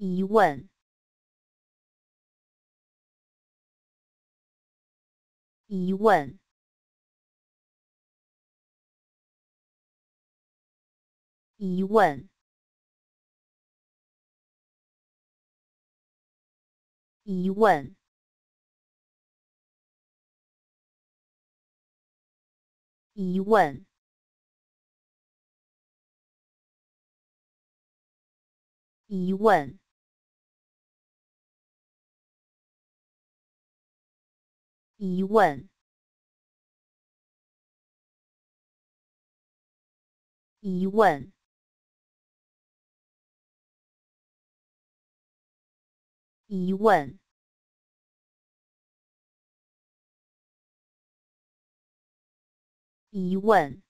疑问？疑问？疑问？疑问？疑问？疑问？疑问疑问？疑问？疑问？疑问？